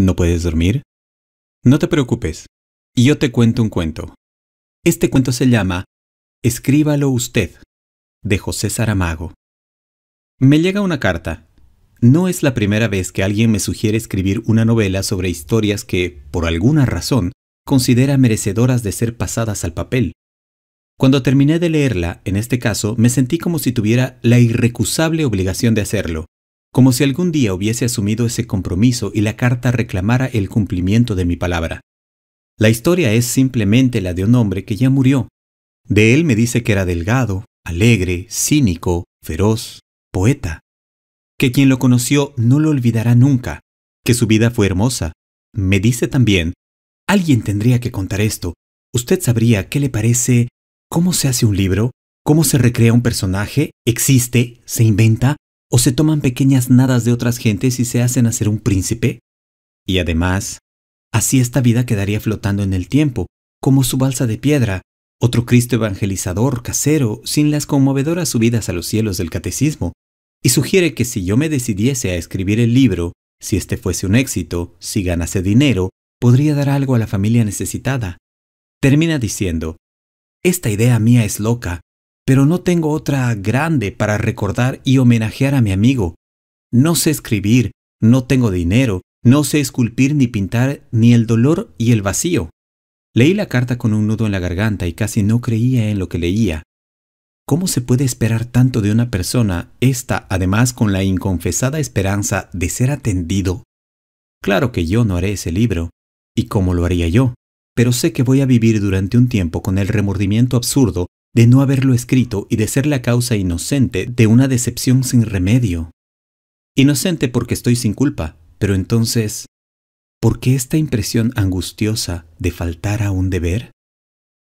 ¿No puedes dormir? No te preocupes. Yo te cuento un cuento. Este cuento se llama Escríbalo usted, de José Saramago. Me llega una carta. No es la primera vez que alguien me sugiere escribir una novela sobre historias que, por alguna razón, considera merecedoras de ser pasadas al papel. Cuando terminé de leerla, en este caso, me sentí como si tuviera la irrecusable obligación de hacerlo, como si algún día hubiese asumido ese compromiso y la carta reclamara el cumplimiento de mi palabra. La historia es simplemente la de un hombre que ya murió. De él me dice que era delgado, alegre, cínico, feroz, poeta. Que quien lo conoció no lo olvidará nunca, que su vida fue hermosa. Me dice también, alguien tendría que contar esto. ¿Usted sabría qué le parece? ¿Cómo se hace un libro? ¿Cómo se recrea un personaje? ¿Existe? ¿Se inventa? o se toman pequeñas nadas de otras gentes y se hacen hacer un príncipe? Y además, así esta vida quedaría flotando en el tiempo, como su balsa de piedra, otro Cristo evangelizador casero, sin las conmovedoras subidas a los cielos del catecismo, y sugiere que si yo me decidiese a escribir el libro, si este fuese un éxito, si ganase dinero, podría dar algo a la familia necesitada. Termina diciendo, Esta idea mía es loca, pero no tengo otra grande para recordar y homenajear a mi amigo. No sé escribir, no tengo dinero, no sé esculpir ni pintar, ni el dolor y el vacío. Leí la carta con un nudo en la garganta y casi no creía en lo que leía. ¿Cómo se puede esperar tanto de una persona, esta además con la inconfesada esperanza de ser atendido? Claro que yo no haré ese libro, y cómo lo haría yo, pero sé que voy a vivir durante un tiempo con el remordimiento absurdo de no haberlo escrito y de ser la causa inocente de una decepción sin remedio. Inocente porque estoy sin culpa, pero entonces, ¿por qué esta impresión angustiosa de faltar a un deber?